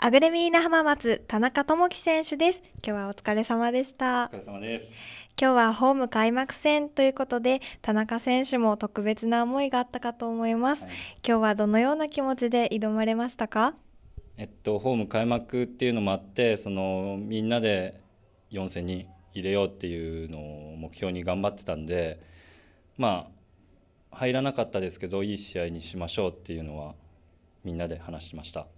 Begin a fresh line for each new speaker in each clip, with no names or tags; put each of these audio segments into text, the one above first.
アグレミーナ浜松田中智樹選手です今日はお疲れ様でしたお疲れ様です今日はホーム開幕戦ということで田中選手も特別な思いがあったかと思います、はい、今日はどのような気持ちで挑まれましたか
えっとホーム開幕っていうのもあってそのみんなで4戦に入れようっていうのを目標に頑張ってたんでまあ入らなかったですけどいい試合にしましょうっていうのはみんなで話しました。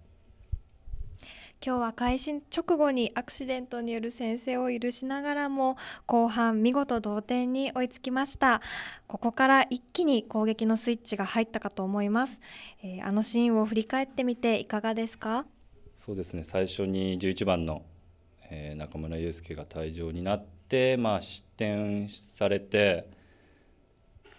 今日は開始直後にアクシデントによる先制を許しながらも後半見事同点に追いつきましたここから一気に攻撃のスイッチが入ったかと思います、えー、あのシーンを振り返ってみていかがですか
そうですね最初に11番の、えー、中村悠介が退場になって、まあ、失点されて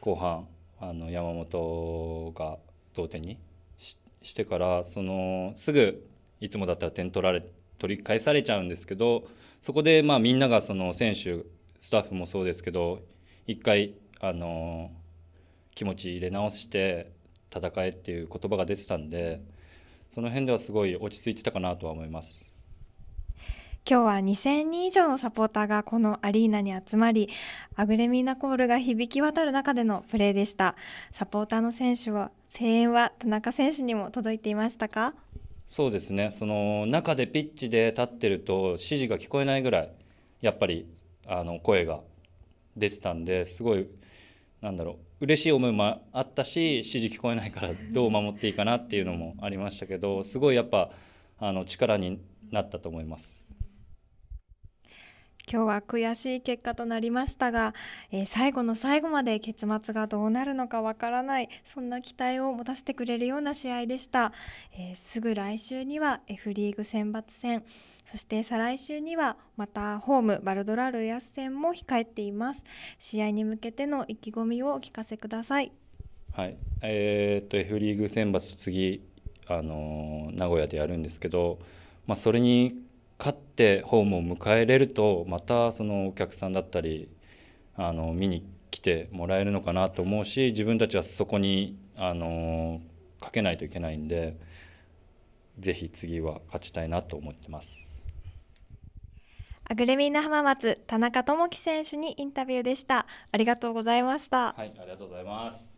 後半あの山本が同点にしてからそのすぐいつもだったら点取られ取り返されちゃうんですけどそこでまあみんながその選手スタッフもそうですけど一回あの気持ち入れ直して戦えっていう言葉が出てたんでその辺ではすごい落ち着いてたかなとは思います。
今日は2000人以上のサポーターがこのアリーナに集まりアグレミーナコールが響き渡る中でのプレーでしたサポーターの選手は声援は田中選手にも届いていましたか
そうですねその中でピッチで立ってると指示が聞こえないぐらいやっぱりあの声が出てたんですごいなんだろう嬉しい思いもあったし指示聞こえないから どう守っていいかなっていうのもありましたけどすごいやっぱあの力になったと思います。
今日は悔しい結果となりましたが、えー、最後の最後まで結末がどうなるのかわからないそんな期待を持たせてくれるような試合でした、えー、すぐ来週には F リーグ選抜戦そして再来週にはまたホームバルドラルヤス戦も控えています試合に向けての意気込みをお聞かせください
はいえー、っと F リーグ選抜次あの名古屋でやるんですけど、まあ、それに勝ってホームを迎えれるとまたそのお客さんだったりあの見に来てもらえるのかなと思うし自分たちはそこにあのかけないといけないんでぜひ次は勝ちたいなと思ってます。
アグレミーナ浜松田中智樹選手にインタビューでした。ありがとうございました。
はい、ありがとうございます。